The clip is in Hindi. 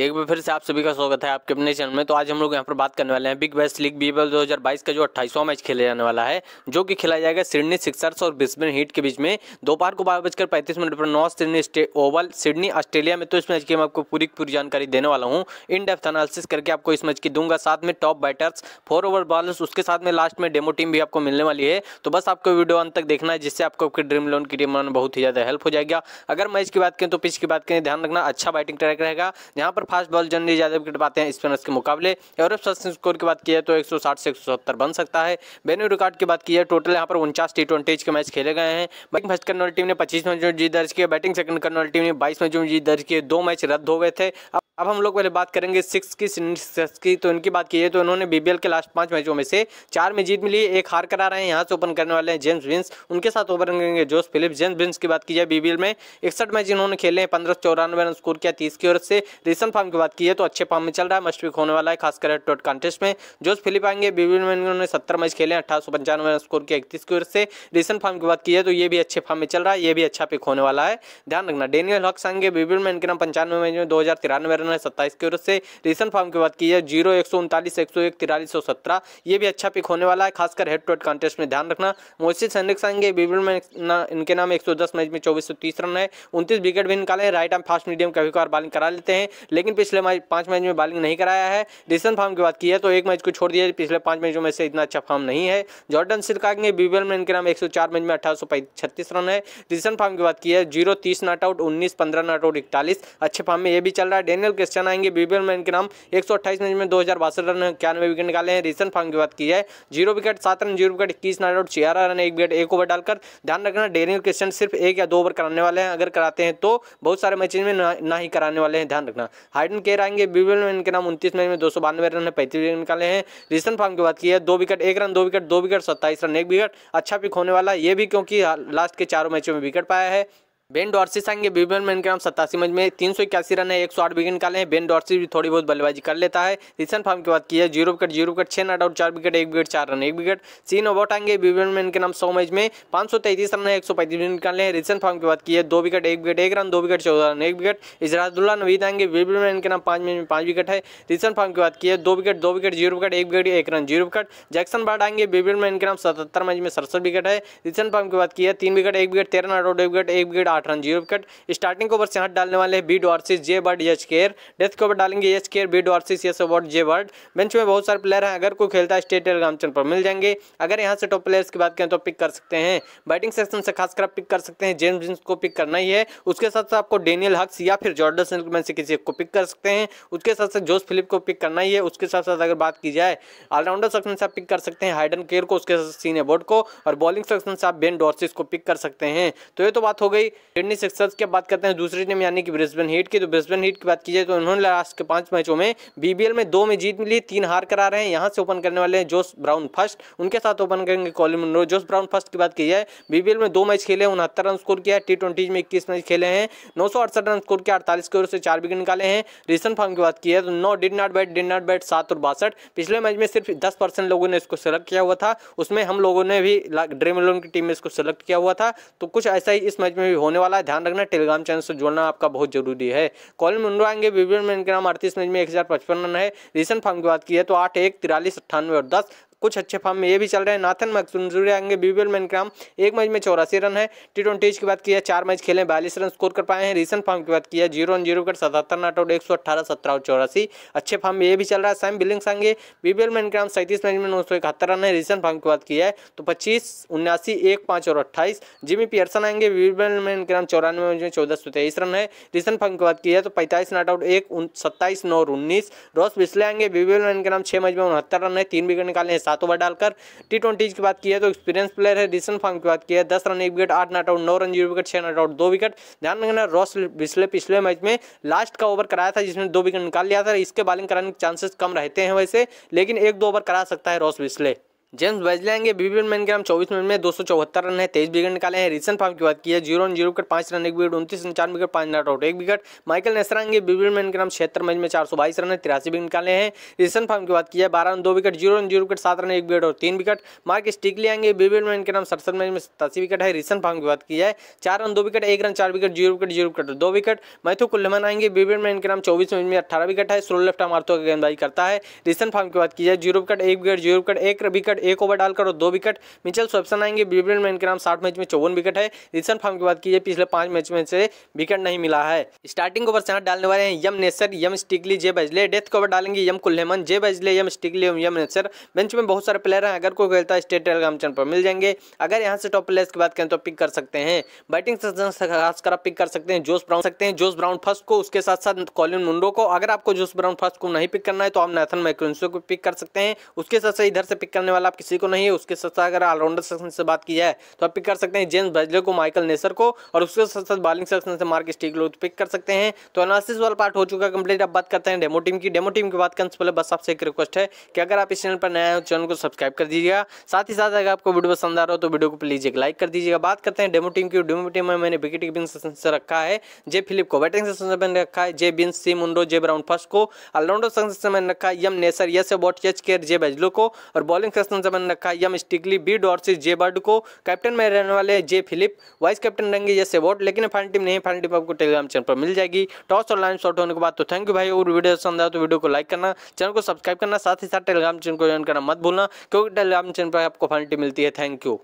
एक बार फिर से आप सभी का स्वागत है आपके अपने चैनल में तो आज हम लोग यहाँ पर बात करने वाले हैं बिग बेस्ट लीग बीबल 2022 का जो अट्ठाईसवां मैच खेला जाने वाला है जो कि खेला जाएगा सिडनी सिक्सर्स और ब्रिस्बेन हीट के बीच में दोपहर को बारह बजकर पैंतीस मिनट पर North Sydney Oval Sydney Australia में तो इस मैच की मैं आपको पूरी पूरी जानकारी देने वाला हूँ इन डेप्थ एनालिसिस करके आपको इस मैच की दूंगा साथ में top batters four over bowlers उसके साथ में लास्ट में डेमो टीम भी आपको मिलने वाली है तो बस आपको वीडियो अंत तक देखना है जिससे आपको आपकी ड्रीम लोन की टीम बहुत ही ज़्यादा हेल्प हो जाएगा अगर मैच की बात करें तो पिच की बात करें ध्यान रखना अच्छा बैटिंग ट्रैक रहेगा यहाँ पर पर फास्ट बॉल जनरी ज़्यादा विकेट पाते हैं स्पिनर्स के मुकाबले और स्कोर की बात की जाए तो 160 से 170 बन सकता है बेनू रिकॉर्ड की बात की जाए टोटल यहाँ पर उनचास टी ट्वेंटी के मैच खेले गए हैं बैटिंग फर्स्ट करने वाली टीम ने पच्चीस मैच में जीत दर्ज किया बैटिंग सेकंड करने वाली टीम ने बाईस मैच में जीत दर्ज किए दो मैच रद्द हो गए थे अब हम लोग पहले बात करेंगे सिक्स की सिक्स की तो इनकी बात की है तो इन्होंने बीबीएल के लास्ट पांच मैचों में से चार में जीत मिली एक हार करा रहे हैं यहाँ से ओपन करने वाले हैं जेम्स विंस उनके साथ ओपन करेंगे जोस फिलिप्स जेम्स विंस की बात की जाए बीबीएल में इकसठ मैच इन्होंने खेले हैं पंद्रह सौ चौरानवे रन स्कोर किया तीस की ओर से रिसम फार्म की बात की है तो अच्छे फार्म में चल रहा है मस्ट वीक होने वाला है खासकर टोट कॉन्टेस्ट में जोश फिलिप आएंगे बीबीएल में सत्तर मैच खेले अठारह सौ पंचानवे स्कोर के इकतीस की ओर से रिसेंट फार्म की बात की है तो ये भी अच्छे फार्म में चल रहा है ये भी अच्छा पिक होने वाला है ध्यान रखना डेनियल हॉक्स आएंगे बीबीएल मैन के नाम पंचानवे मैच में दो हज़ार तिरानवे रन है सत्ताईस की ओर से रिसेंट फार्म की बात की है जीरो एक सौ उनतालीस एक सौ एक तिरालीस सौ सत्रह ये भी अच्छा पिक होने वाला है खासकर हेड टोट कॉन्टेस्ट में ध्यान रखना मोसिस सैनिक्स आएंगे बीबीएल मैन इनके नाम एक सौ दस मैच में चौबीस सौ तीस रन है उनतीस विकेट भी निकाले राइट आर्म फास्ट मीडियम कभी कभार बॉलिंग करा लेते हैं लेकिन पिछले मैच पाँच मैच में बॉलिंग नहीं कराया है डिसन फॉर्म की बात की है तो एक मैच को छोड़ दिया पिछले पाँच मैचों में से इतना अच्छा फॉर्म नहीं है जॉर्डन सिरकाग ने बीबीएल में इनके नाम एक मैच में अठारह रन है डिसन फॉर्म की बात की है जीरो तीस नॉट आउट उन्नीस पंद्रह नॉट आउट इकतालीस अच्छे फॉर्म में यह भी चल रहा है डेनियल क्रिस्टन आएंगे बीबीएल में इनके नाम एक मैच में दो रन इक्यानवे विकेट निकाले हैं रिसेंट फॉर्म की बात की है जीरो विकेट सात रन जीरो विकेट इक्कीस नॉट आउट छियारह रन एक विकेट एक ओवर डालकर ध्यान रखना डेनियल क्रिस्टन सिर्फ एक या दो ओवर कराने वाले हैं अगर कराते हैं तो बहुत सारे मैचेज में ना, ना ही कराने वाले हैं ध्यान रखना हाइडन के आएंगे बीबल में इनके नाम उनतीस मैच में दो सौ बानवे रन है पैंतीस रन निकाले हैं रिसेंट फॉर्म की बात की है दो विकेट एक रन दो विकेट दो विकेट सत्ताईस रन एक विकेट अच्छा पिक होने वाला है ये भी क्योंकि लास्ट के चारों मैचों में विकेट पाया है बेन डॉर्सी संग मैन के नाम सत्तासी मैच में तीन सौ इक्यासी रन है एक सौ आठ विकेट निकाले हैं बेन डॉर्सी भी थोड़ी बहुत बल्लेबाजी कर लेता है रिसेंट फॉर्म की बात की है जीरो विकेट जीरो विकेट छह नट आउट चार विकेट एक विकेट चार रन एक विकेट सीन ओवर आएंगे मैन के नाम सौ मैच में पांच सौ तैतीस रन है एक सौ पैंतीस विकेट निकाले हैं रिसेंट फॉर्म की बात की है दो विकेट एक विकेट एक रन दो विकेट चौदह रन एक विकेट इजराजुल्ला नवीद आएंगे मैन के नाम पांच मैच में पांच विकेट है रिसेंट फॉर्म की बात की है दो विकेट दो विकेट जीरो विकेट एक विकेट एक run zero wicket Jackson Bird आएंगे मैन के नाम सतहत्तर मैच में सड़सठ विकेट है रिसेंट फॉर्म की बात की है तीन विकेट एक विकेट तेरह नट आउट एक विकेट एक विकेट आठ आठ run zero wicket starting over से हाथ डालने वाले बी बीड versus J Bird H Kerr death के ओवर डालेंगे यच केयर बीड वर्सेज यस ओवर जे बर्ड बेंच में बहुत सारे प्लेयर हैं अगर कोई खेलता है स्टेट रामचंद पर मिल जाएंगे अगर यहाँ से टॉप प्लेयर्स की बात करें तो पिक कर सकते हैं बैटिंग सेक्शन से खासकर पिक कर सकते हैं जेम्स जिन्स को पिक करना ही है उसके साथ साथ आपको डेनियल हक्स या फिर जॉर्डन सिल्कमैन से किसी को पिक कर सकते हैं उसके साथ साथ जोस फिलिप को पिक करना ही है उसके साथ साथ अगर बात की जाए ऑलराउंडर सेक्शन से आप पिक कर सकते हैं हाइडन केयर को उसके साथ सीनियर बोर्ड को और बॉलिंग सेक्शन से आप बेन डॉर्सिस को पिक कर सकते हैं तो ये तो बात हो गई सिडनी सिक्सर्स की बात करते हैं दूसरी टीम यानी कि ब्रिस्बेन हीट की तो ब्रिस्बेन हीट की बात की जाए तो उन्होंने लास्ट के पांच मैचों में बीबीएल में दो में जीत मिली तीन हार करा रहे हैं यहाँ से ओपन करने वाले हैं जोस ब्राउन फर्स्ट उनके साथ ओपन करेंगे Colin Munro Josh Brown first की बात की जाए बीबीएल में दो मैच खेले हैं उनहत्तर रन स्कोर किया है टी ट्वेंटी में इक्कीस मैच खेले हैं नौ रन स्कोर किया अड़तालीस की ओर से चार विकेट निकाले हैं रिसेंट फॉर्म की बात की है तो नौ did not bat did not bat सात और बासठ पिछले मैच में सिर्फ दस परसेंट लोगों ने इसको सेलेक्ट किया हुआ था उसमें हम लोगों ने भी ड्रीम इलेवन की टीम में इसको सेलेक्ट किया हुआ था तो कुछ ऐसा ही इस मैच में भी होने वाला है ध्यान रखना टेलीग्राम चैनल से जुड़ना आपका बहुत जरूरी है कॉल मुंडो आएंगे विवियन मैन के नाम अड़तीस मैच में एक हज़ार पचपन रन है रिसेंट फॉर्म की बात की है तो आठ एक तिरालीस अट्ठानवे और दस कुछ अच्छे फॉर्म में ये भी चल रहे हैं नाथन मकसून आएंगे बीबीएल मैन क्राम एक मैच में चौरासी रन है टी ट्वेंटी की बात किया चार मैच खेले बयालीस रन स्कोर कर पाए हैं रिसेंट फॉर्म की बात किया जीरो जीरो कर सतहत्तर नॉट आउट एक सौ अठारह सत्रह और चौरासी अच्छे फॉर्म में ये भी चल रहा है सैम बिलिंग्स आएंगे बीबीएल मैन क्राम सैंतीस मैच में नौ सौ इकहत्तर रन है रिसेंट फॉर्म की बात किया है तो पच्चीस उन्यासी एक पाँच और अट्ठाईस जिमी पियर्सन आएंगे बीबीएल मैन क्राम चौरानवे मैच में चौदह सौ तेईस रन है रिसेंट फॉर्म की बात की है तो पैंतालीस नॉट आउट एक सत्ताईस नौ और उन्नीस रॉस बिस्ले आएंगे बीबीएल मैन क्राम छः मैच में उनहत्तर रन है तीन विकेट निकाले हैं सात ओवर डालकर टी ट्वेंटीज की बात की है तो एक्सपीरियंस प्लेयर है रिसन फॉर्म की बात की है दस रन एक विकेट आठ नॉट आउट नौ रन जीरो विकेट छह नॉट आउट दो विकेट ध्यान रखना रॉस पिछले पिछले मैच में लास्ट का ओवर कराया था जिसमें दो विकेट निकाल लिया था इसके बॉलिंग कराने के चांसेस कम रहते हैं वैसे लेकिन एक दो ओवर करा सकता है रॉस बिस्ले जेम्स बैजलैंग के बीबीएन मैन के नाम चौबीस मिनट में दो सौ चौहत्तर रन है तेईस विकेट निकाले हैं रिसन फाफ की बात की है जीरो जीरो विकेट पांच रन एक विकेट उनतीस रन चार विकेट पांच नॉट आउट एक विकेट माइकल नेसरांग के बीबीएन मैन के नाम छिहत्तर मैच में चार सौ बाईस रन है तिरासी विकेट निकाले हैं रिसन फाफ की बात की है बारह रन दो विकेट जीरो जीरो विकेट सात रन एक विकेट और तीन विकेट मार्क स्टिकलियांग बीबीएन मैन के नाम सड़सठ मैच में सतासी विकेट है रिसन फाफ की बात की है चार रन दो विकेट एक रन चार wicket zero wicket zero wicket दो विकेट मैथू कुल्लमन आएंगे बीबीएन मैन के नाम चौबीस मैच में अठारह विकेट है स्लो लेफ्ट आम की गेंदबाजी करता है रिसन फाफ की बात की जाए जीरो विकेट एक विकेट जीरो विकेट एक विकेट एक ओवर डालकर और दो विकेट मिचल स्वप्सन आएंगे बिब्रिन मैन के नाम साठ मैच में चौवन विकेट है रिसन फॉर्म की बात कीजिए पिछले पांच मैच में से विकेट नहीं मिला है स्टार्टिंग ओवर चार डालने वाले हैं M Neser M Steketee J Bazley death cover डालेंगे यम कुल्लेमन जे बजले यम स्टिकली यम नेसर बेंच में बहुत सारे प्लेयर हैं अगर कोई खेलता है स्टेट टेलीग्राम चैनल पर मिल जाएंगे अगर यहाँ से टॉप प्लेयर्स की बात करें तो पिक कर सकते हैं बैटिंग खासकर आप पिक कर सकते हैं जोश ब्राउन सकते हैं जोश ब्राउन फर्स्ट को उसके साथ साथ कॉलिन मुंडो को अगर आपको जोश ब्राउन फर्स्ट को नहीं पिक करना है तो आप नैथन मैक्रेंसो को पिक कर सकते हैं उसके साथ साथ इधर से पिक करने वाला आप किसी को नहीं है उसके साथ साथ अगर ऑलराउंडर सेक्शन से बात की जाए तो आप पिक कर सकते हैं जेम्स बैजले को माइकल नेसर को और उसके साथ साथ बॉलिंग सेक्शन से मार्क स्टीक स्टीकलो पिक कर सकते हैं तो एनालिसिस वाला पार्ट हो चुका है कंप्लीट अब बात करते हैं डेमो टीम की डेमो टीम की बात करने से पहले बस आपसे एक रिक्वेस्ट है कि अगर आप इस चैनल पर नया हो चैनल को सब्सक्राइब कर दीजिएगा साथ ही साथ अगर आपको वीडियो पसंद आ रहा हो तो वीडियो को प्लीज एक लाइक कर दीजिएगा बात करते हैं डेमो टीम की डेमो टीम में मैंने विकेट कीपिंग सेक्शन से रखा है जे फिलिप को बैटिंग सेक्शन से मैंने रखा है J Vince C Munro J Brown first को ऑलराउंडर सेक्शन से मैंने रखा है M Neser S Abbott H Kerr J Bazley को और बॉलिंग सेक्शन सा बन रखा है M Steketee B Dwarshuis J Bird को कैप्टन में रहने वाले जे फिलिप वाइस कैप्टन रहेंगे जैसे वोट लेकिन फाइनल टीम नहीं फाइनल टीम आपको टेलीग्राम चैनल पर मिल जाएगी टॉस और लाइन शॉर्ट होने के बाद तो थैंक यू भाई और वीडियो पसंद आया तो वीडियो को लाइक करना चैनल को सब्सक्राइब करना साथ ही साथ टेलीग्राम चैनल को ज्वाइन करना मत भूलना क्योंकि टेलीग्राम चैनल पर आपको फाइनल टीम मिलती है थैंक यू